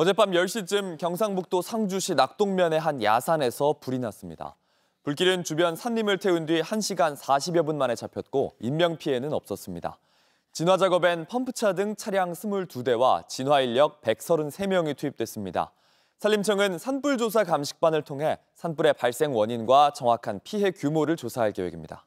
어젯밤 10시쯤 경상북도 상주시 낙동면의 한 야산에서 불이 났습니다. 불길은 주변 산림을 태운 뒤 1시간 40여 분 만에 잡혔고 인명피해는 없었습니다. 진화 작업엔 펌프차 등 차량 22대와 진화 인력 133명이 투입됐습니다. 산림청은 산불 조사 감식반을 통해 산불의 발생 원인과 정확한 피해 규모를 조사할 계획입니다.